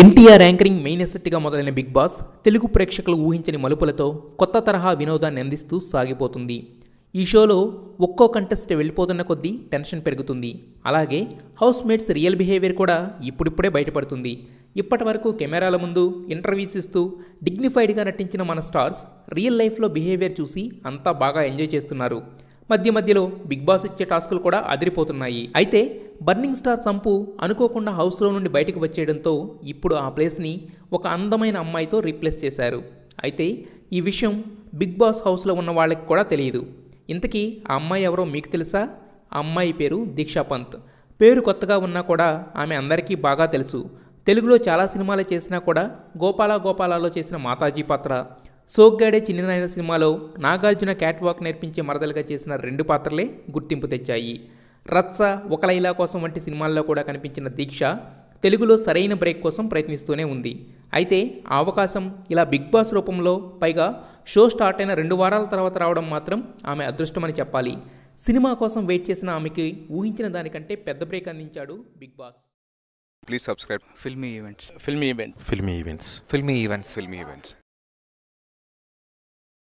NTR anchoring main ఎసెట్గా మొదలైన big boss Telugu ప్రేక్షకులు ఊహించని మలుపులతో కొత్త తరహా వినోదాన్ని అందిస్తూ సాగిపోతుంది ఈ షోలో ఒక్కో కంటెస్ట్ వెళ్ళిపోతున్న కొద్దీ టెన్షన్ పెరుగుతుంది అలాగే హౌస్ మేట్స్ రియల్ బిహేవియర్ కూడా ఇప్పుడిప్పుడే బయటపడుతుంది ఇప్పటి వరకు కెమెరాల ముందు ఇంటర్వ్యూస్ ఇస్తూ డిగ్నిఫైడ్గా నటించిన మన స్టార్స్ రియల్ లైఫ్లో బిహేవియర్ చూసి అంతా బాగా ఎంజాయ్ చేస్తున్నారు మధ్య మధ్యలో బిగ్ బాస్ ఇచ్చే టాస్కులు కూడా అదిరిపోతున్నాయి అయితే బర్నింగ్ స్టార్ సంపు అనుకోకుండా హౌస్లో నుండి బయటకు వచ్చేయడంతో ఇప్పుడు ఆ ప్లేస్ని ఒక అందమైన అమ్మాయితో రీప్లేస్ చేశారు అయితే ఈ విషయం బిగ్ బాస్ హౌస్లో ఉన్న వాళ్ళకి కూడా తెలియదు ఇంతకీ ఆ అమ్మాయి ఎవరో మీకు తెలుసా ఆ అమ్మాయి పేరు దీక్షా పంత్ పేరు కొత్తగా ఉన్నా కూడా ఆమె అందరికీ బాగా తెలుసు తెలుగులో చాలా సినిమాలు చేసినా కూడా గోపాల గోపాలలో చేసిన మాతాజీ పాత్ర సోగ్గాడే చిన్ననాయన సినిమాలో నాగార్జున క్యాట్వాక్ నేర్పించే మరదలుగా చేసిన రెండు పాత్రలే గుర్తింపు తెచ్చాయి రత్స ఒక లైలా కోసం వంటి సినిమాల్లో కూడా కనిపించిన దీక్ష తెలుగులో సరైన బ్రేక్ కోసం ప్రయత్నిస్తూనే ఉంది అయితే ఆ అవకాశం ఇలా బిగ్ బాస్ రూపంలో పైగా షో స్టార్ట్ అయిన రెండు వారాల తర్వాత రావడం మాత్రం ఆమె అదృష్టమని చెప్పాలి సినిమా కోసం వెయిట్ చేసిన ఆమెకి ఊహించిన దానికంటే పెద్ద బ్రేక్ అందించాడు Bigg Boss please subscribe Filmy Events Filmy Event Filmy Events Filmy Events Filmy events